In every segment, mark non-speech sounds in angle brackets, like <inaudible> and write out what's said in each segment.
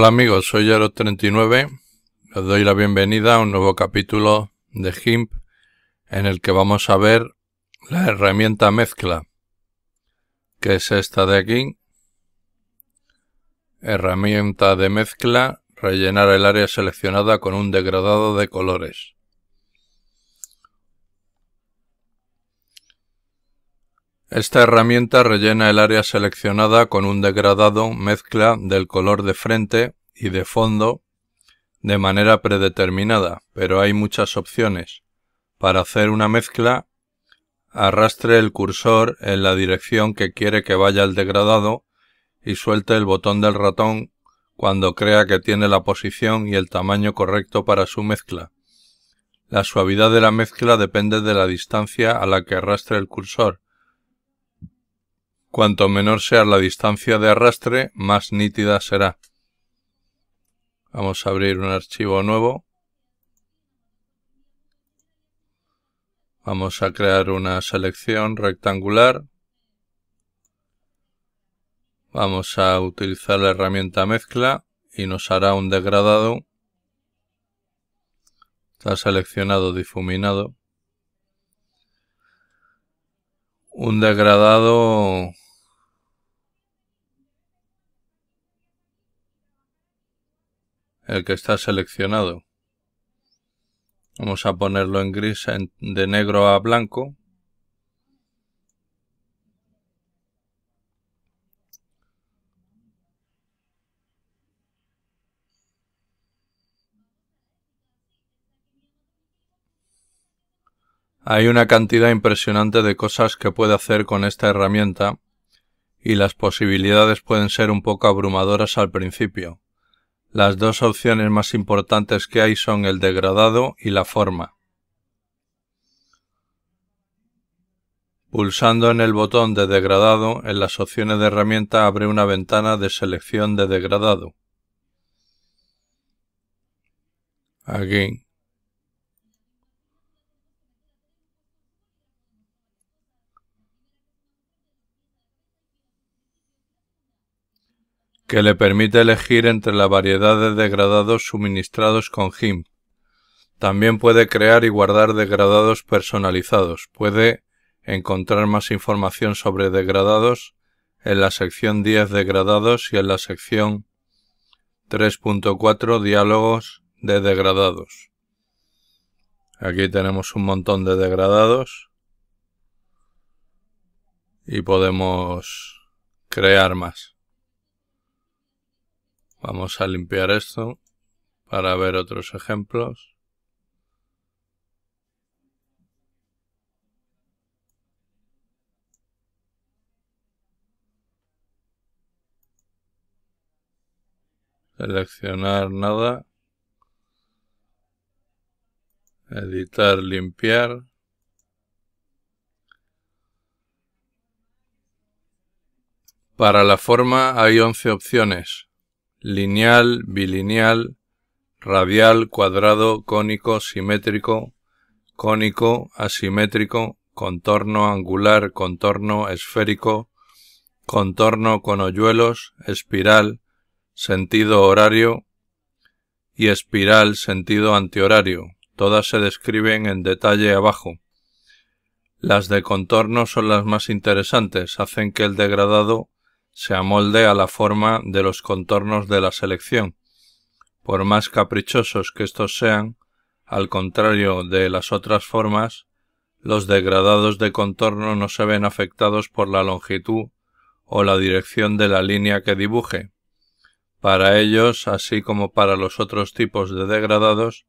Hola amigos, soy aero 39 Les doy la bienvenida a un nuevo capítulo de GIMP en el que vamos a ver la herramienta mezcla, que es esta de aquí. Herramienta de mezcla, rellenar el área seleccionada con un degradado de colores. Esta herramienta rellena el área seleccionada con un degradado mezcla del color de frente y de fondo de manera predeterminada, pero hay muchas opciones. Para hacer una mezcla, arrastre el cursor en la dirección que quiere que vaya el degradado y suelte el botón del ratón cuando crea que tiene la posición y el tamaño correcto para su mezcla. La suavidad de la mezcla depende de la distancia a la que arrastre el cursor, Cuanto menor sea la distancia de arrastre, más nítida será. Vamos a abrir un archivo nuevo. Vamos a crear una selección rectangular. Vamos a utilizar la herramienta mezcla y nos hará un degradado. Está seleccionado difuminado. un degradado el que está seleccionado. Vamos a ponerlo en gris, de negro a blanco. Hay una cantidad impresionante de cosas que puede hacer con esta herramienta y las posibilidades pueden ser un poco abrumadoras al principio. Las dos opciones más importantes que hay son el degradado y la forma. Pulsando en el botón de degradado, en las opciones de herramienta abre una ventana de selección de degradado. Aquí que le permite elegir entre la variedad de degradados suministrados con GIMP. También puede crear y guardar degradados personalizados. Puede encontrar más información sobre degradados en la sección 10 degradados y en la sección 3.4 diálogos de degradados. Aquí tenemos un montón de degradados y podemos crear más. Vamos a limpiar esto para ver otros ejemplos. Seleccionar nada. Editar, limpiar. Para la forma hay 11 opciones lineal, bilineal, radial, cuadrado, cónico, simétrico, cónico, asimétrico, contorno angular, contorno esférico, contorno con hoyuelos, espiral, sentido horario y espiral, sentido antihorario. Todas se describen en detalle abajo. Las de contorno son las más interesantes, hacen que el degradado se amolde a la forma de los contornos de la selección, por más caprichosos que estos sean, al contrario de las otras formas, los degradados de contorno no se ven afectados por la longitud o la dirección de la línea que dibuje. Para ellos, así como para los otros tipos de degradados,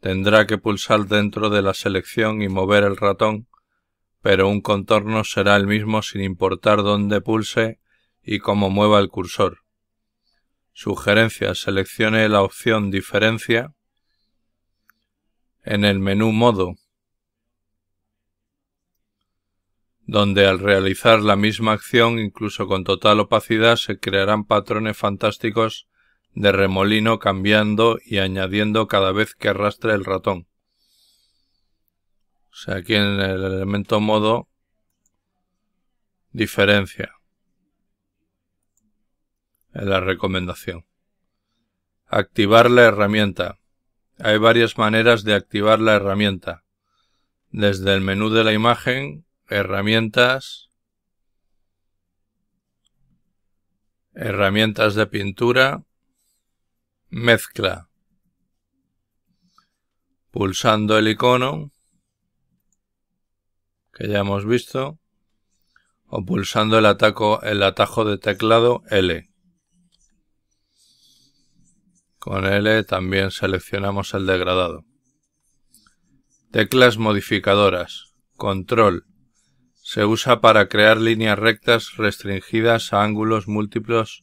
tendrá que pulsar dentro de la selección y mover el ratón, pero un contorno será el mismo sin importar dónde pulse y cómo mueva el cursor. Sugerencia. Seleccione la opción Diferencia en el menú Modo, donde al realizar la misma acción, incluso con total opacidad, se crearán patrones fantásticos de remolino cambiando y añadiendo cada vez que arrastre el ratón. O sea, aquí en el elemento modo, diferencia en la recomendación. Activar la herramienta. Hay varias maneras de activar la herramienta. Desde el menú de la imagen, herramientas, herramientas de pintura, mezcla. Pulsando el icono, que ya hemos visto, o pulsando el, el atajo de teclado L. Con L también seleccionamos el degradado. Teclas modificadoras. Control. Se usa para crear líneas rectas restringidas a ángulos múltiplos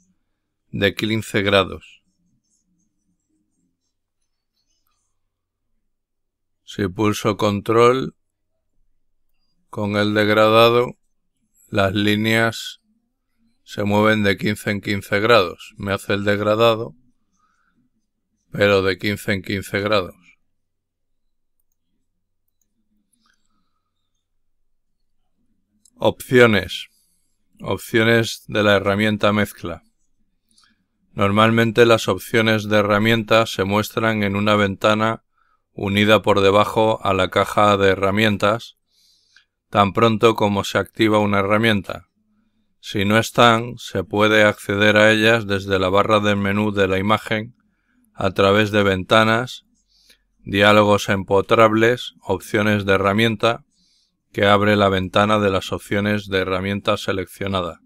de 15 grados. Si pulso control, con el degradado, las líneas se mueven de 15 en 15 grados. Me hace el degradado pero de 15 en 15 grados. Opciones. Opciones de la herramienta mezcla. Normalmente las opciones de herramienta se muestran en una ventana unida por debajo a la caja de herramientas tan pronto como se activa una herramienta. Si no están, se puede acceder a ellas desde la barra del menú de la imagen a través de ventanas, diálogos empotrables, opciones de herramienta, que abre la ventana de las opciones de herramienta seleccionada.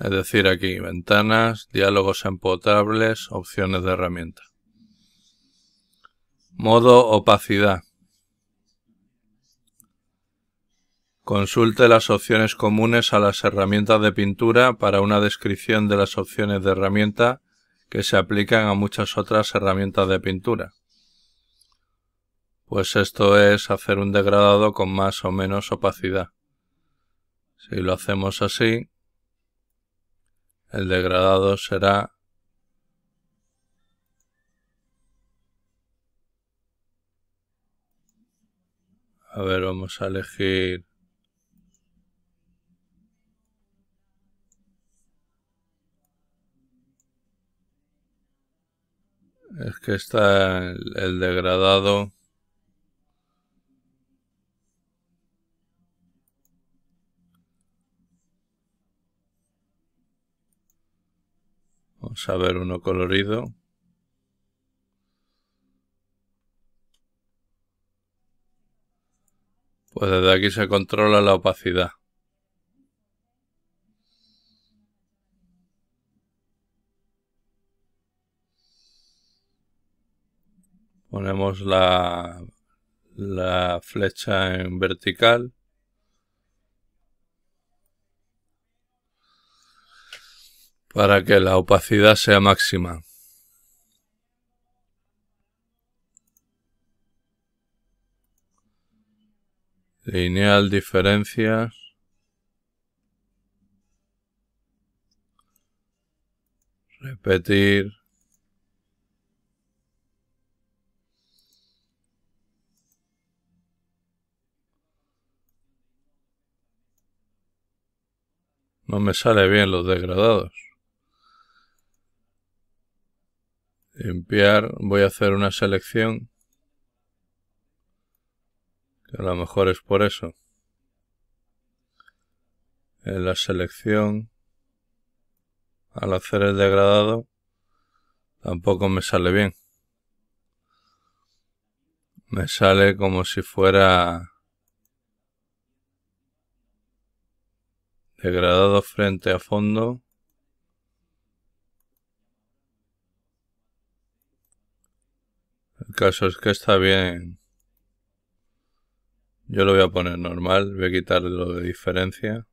Es decir, aquí, ventanas, diálogos empotrables, opciones de herramienta. Modo opacidad. Consulte las opciones comunes a las herramientas de pintura para una descripción de las opciones de herramienta que se aplican a muchas otras herramientas de pintura. Pues esto es hacer un degradado con más o menos opacidad. Si lo hacemos así, el degradado será A ver, vamos a elegir Es que está el, degradado. Vamos a ver uno colorido. Pues desde aquí se controla la opacidad. ponemos la, la flecha en vertical. para que la opacidad sea máxima. Lineal diferencias. Repetir. No me sale bien los degradados. Limpiar. Voy a hacer una selección. Que a lo mejor es por eso. En la selección. Al hacer el degradado. Tampoco me sale bien. Me sale como si fuera degradado frente a fondo. El caso es que está bien. Yo lo voy a poner normal, voy a quitar lo de diferencia.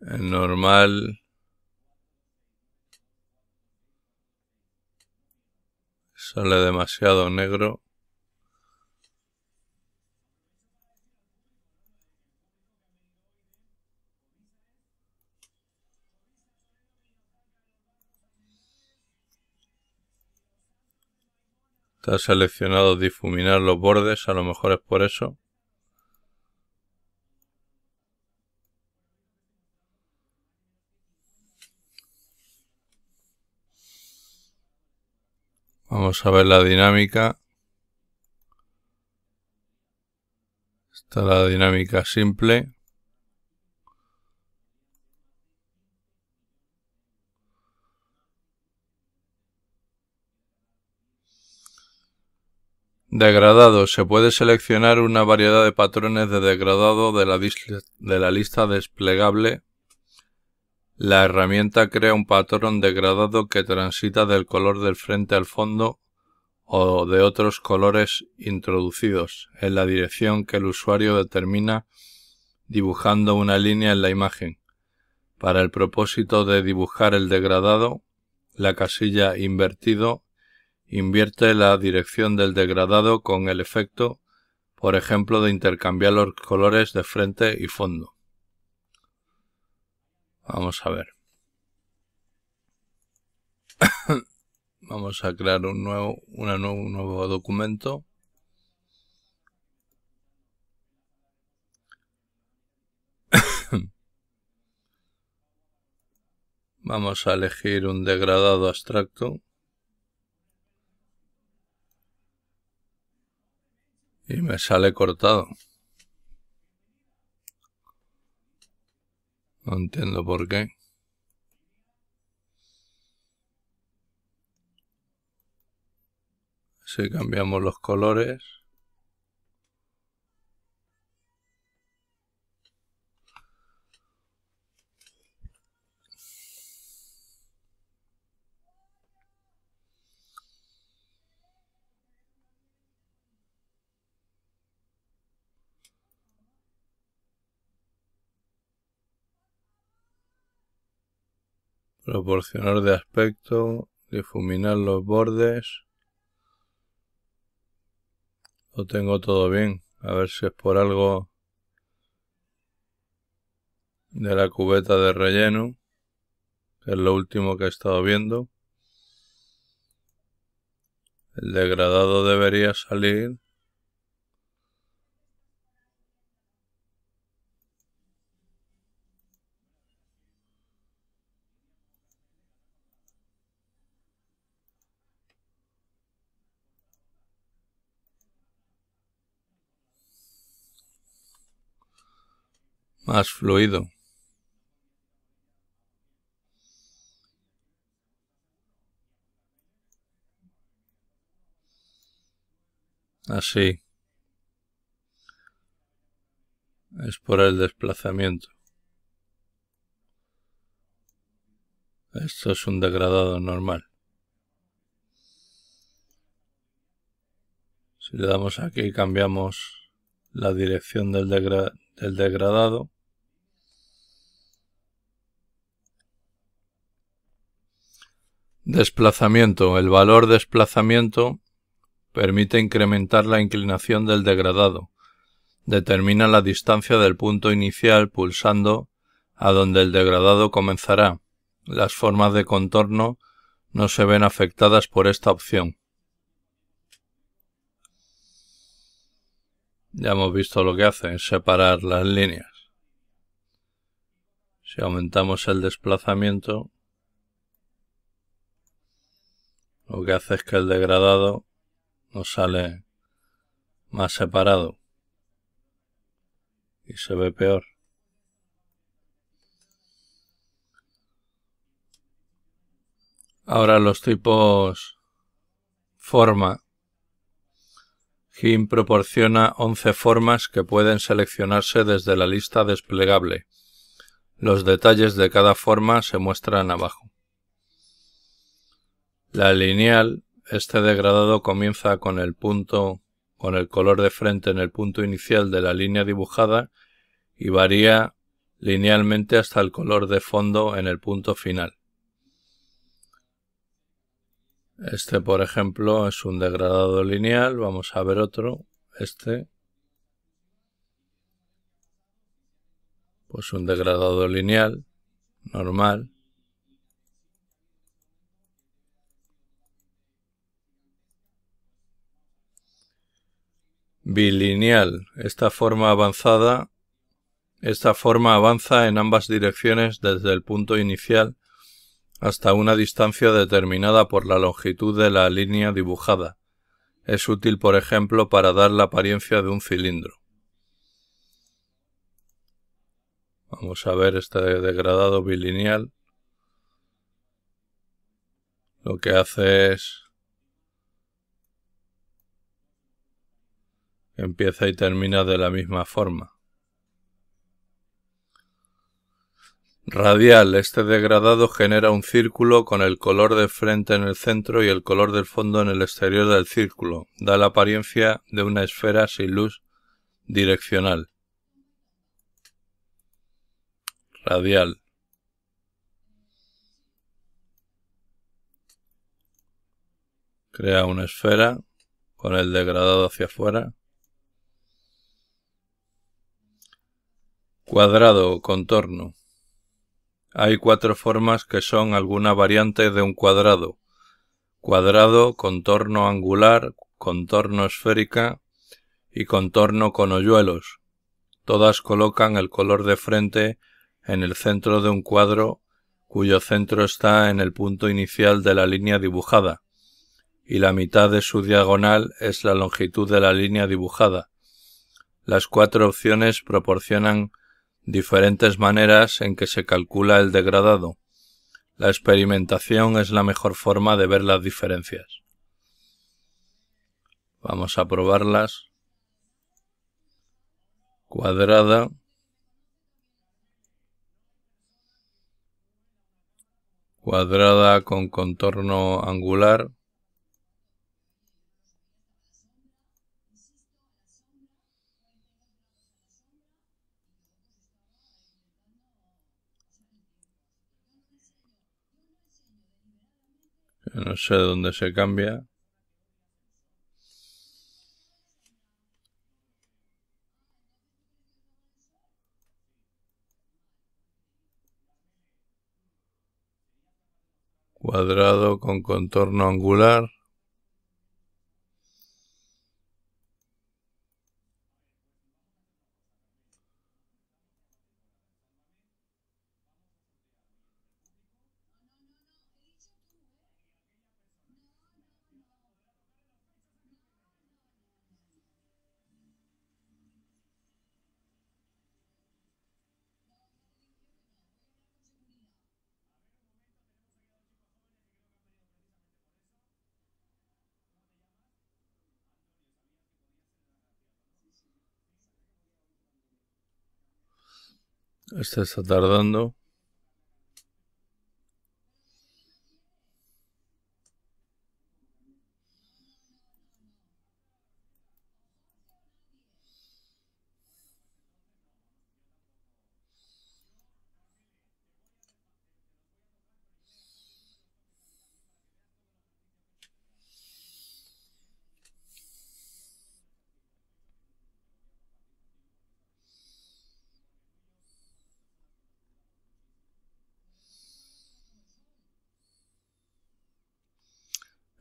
En normal sale demasiado negro. Está seleccionado difuminar los bordes, a lo mejor es por eso. Vamos a ver la dinámica. Está la dinámica simple. Degradado. Se puede seleccionar una variedad de patrones de degradado de la, de la, lista desplegable. La herramienta crea un patrón degradado que transita del color del frente al fondo o de otros colores introducidos en la dirección que el usuario determina dibujando una línea en la imagen. Para el propósito de dibujar el degradado, la casilla invertido Invierte la dirección del degradado con el efecto, por ejemplo, de intercambiar los colores de frente y fondo. Vamos a ver. <coughs> Vamos a crear un nuevo, un nuevo documento. <coughs> Vamos a elegir un degradado abstracto. Y me sale cortado. No entiendo por qué. Si cambiamos los colores. proporcionar de aspecto, difuminar los bordes. Lo tengo todo bien. A ver si es por algo de la cubeta de relleno, que es lo último que he estado viendo. El degradado debería salir has fluido. Así. Es por el desplazamiento. Esto es un degradado normal. Si le damos aquí cambiamos la dirección del degradado. Desplazamiento. El valor desplazamiento permite incrementar la inclinación del degradado. Determina la distancia del punto inicial pulsando a donde el degradado comenzará. Las formas de contorno no se ven afectadas por esta opción. Ya hemos visto lo que hace, separar las líneas. Si aumentamos el desplazamiento, lo que hace es que el degradado nos sale más separado y se ve peor. Ahora los tipos forma. GIMP proporciona 11 formas que pueden seleccionarse desde la lista desplegable. Los detalles de cada forma se muestran abajo. La lineal, este degradado comienza con el punto, con el color de frente en el punto inicial de la línea dibujada y varía linealmente hasta el color de fondo en el punto final. Este, por ejemplo, es un degradado lineal. Vamos a ver otro. Este. Pues un degradado lineal normal. bilineal. Esta forma avanzada, esta forma avanza en ambas direcciones desde el punto inicial hasta una distancia determinada por la longitud de la línea dibujada. Es útil, por ejemplo, para dar la apariencia de un cilindro. Vamos a ver este degradado bilineal. Lo que hace es empieza y termina de la misma forma. Radial. Este degradado genera un círculo con el color de frente en el centro y el color del fondo en el exterior del círculo. Da la apariencia de una esfera sin luz direccional. Radial. Crea una esfera con el degradado hacia afuera. Cuadrado contorno. Hay cuatro formas que son alguna variante de un cuadrado. Cuadrado, contorno angular, contorno esférica y contorno con hoyuelos. Todas colocan el color de frente en el centro de un cuadro cuyo centro está en el punto inicial de la línea dibujada y la mitad de su diagonal es la longitud de la línea dibujada. Las cuatro opciones proporcionan diferentes maneras en que se calcula el degradado. La experimentación es la mejor forma de ver las diferencias. Vamos a probarlas. Cuadrada. Cuadrada con contorno angular. No sé dónde se cambia. Cuadrado con contorno angular. Estás está tardando.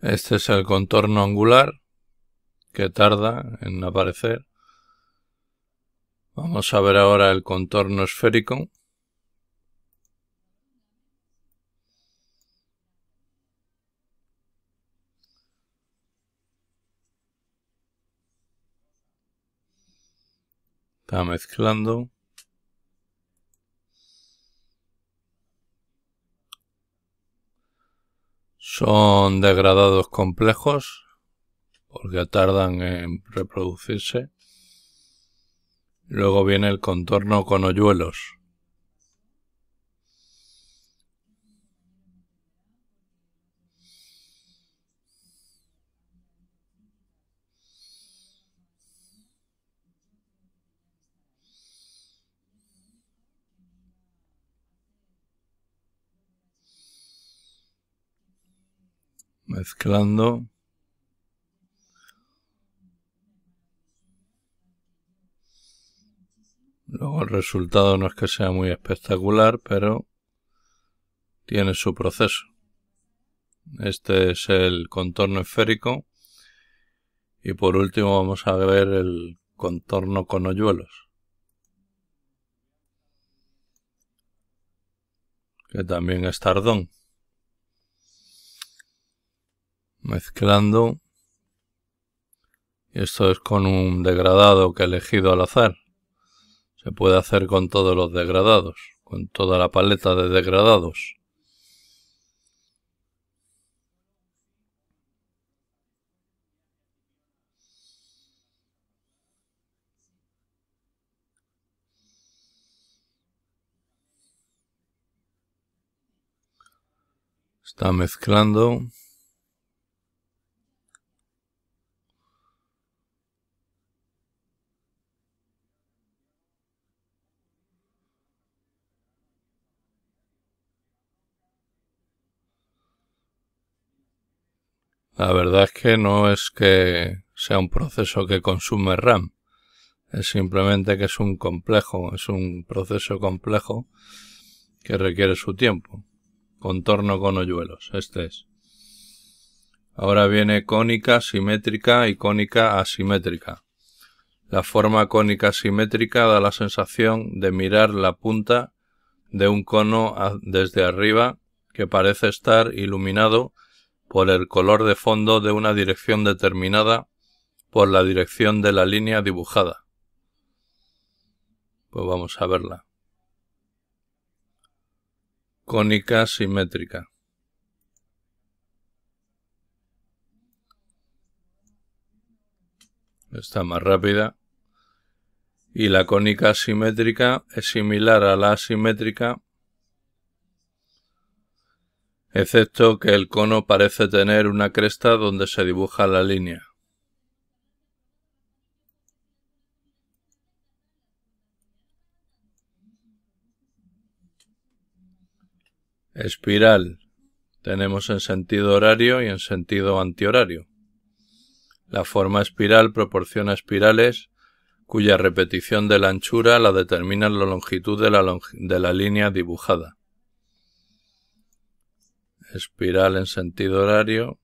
Este es el contorno angular que tarda en aparecer. Vamos a ver ahora el contorno esférico. Está mezclando. Son degradados complejos porque tardan en reproducirse. Luego viene el contorno con hoyuelos. mezclando. Luego el resultado no es que sea muy espectacular, pero tiene su proceso. Este es el contorno esférico. Y por último vamos a ver el contorno con hoyuelos. Que también es tardón mezclando. Y esto es con un degradado que he elegido al azar. Se puede hacer con todos los degradados, con toda la paleta de degradados. Está mezclando. La verdad es que no es que sea un proceso que consume RAM, es simplemente que es un complejo, es un proceso complejo que requiere su tiempo. Contorno con hoyuelos, este es. Ahora viene cónica, simétrica y cónica asimétrica. La forma cónica simétrica da la sensación de mirar la punta de un cono desde arriba que parece estar iluminado por el color de fondo de una dirección determinada por la dirección de la línea dibujada. Pues vamos a verla. Cónica simétrica. Está más rápida. Y la cónica simétrica es similar a la asimétrica excepto que el cono parece tener una cresta donde se dibuja la línea. Espiral. Tenemos en sentido horario y en sentido antihorario. La forma espiral proporciona espirales cuya repetición de la anchura la determina la longitud de la, de la línea dibujada espiral en sentido horario,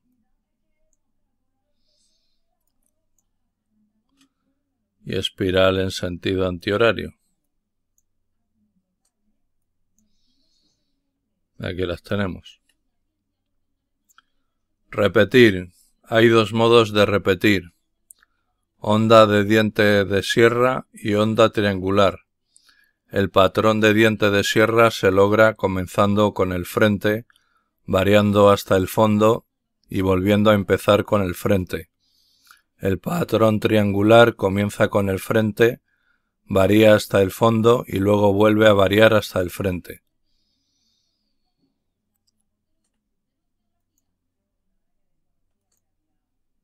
y espiral en sentido antihorario. Aquí las tenemos. Repetir. Hay dos modos de repetir. Onda de diente de sierra y onda triangular. El patrón de diente de sierra se logra comenzando con el frente variando hasta el fondo y volviendo a empezar con el frente. El patrón triangular comienza con el frente, varía hasta el fondo y luego vuelve a variar hasta el frente.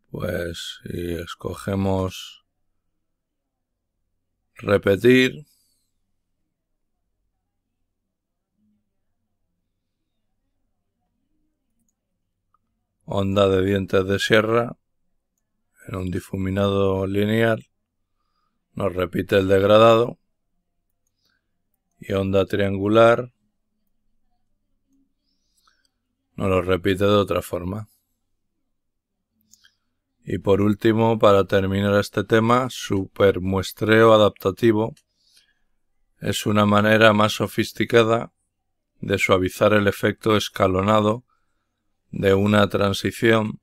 Pues si escogemos repetir, onda de dientes de sierra en un difuminado lineal, nos repite el degradado y onda triangular nos lo repite de otra forma. Y por último, para terminar este tema, supermuestreo adaptativo es una manera más sofisticada de suavizar el efecto escalonado de una transición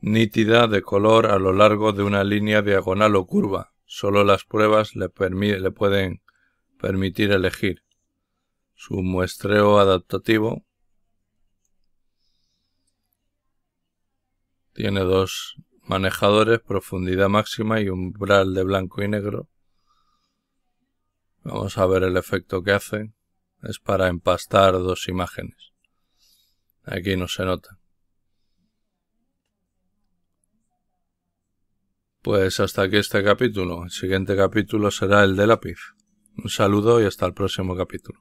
nítida de color a lo largo de una línea diagonal o curva. Solo las pruebas le, le pueden permitir elegir su muestreo adaptativo. Tiene dos manejadores, profundidad máxima y umbral de blanco y negro. Vamos a ver el efecto que hace. Es para empastar dos imágenes. Aquí no se nota. Pues hasta aquí este capítulo. El siguiente capítulo será el de lápiz. Un saludo y hasta el próximo capítulo.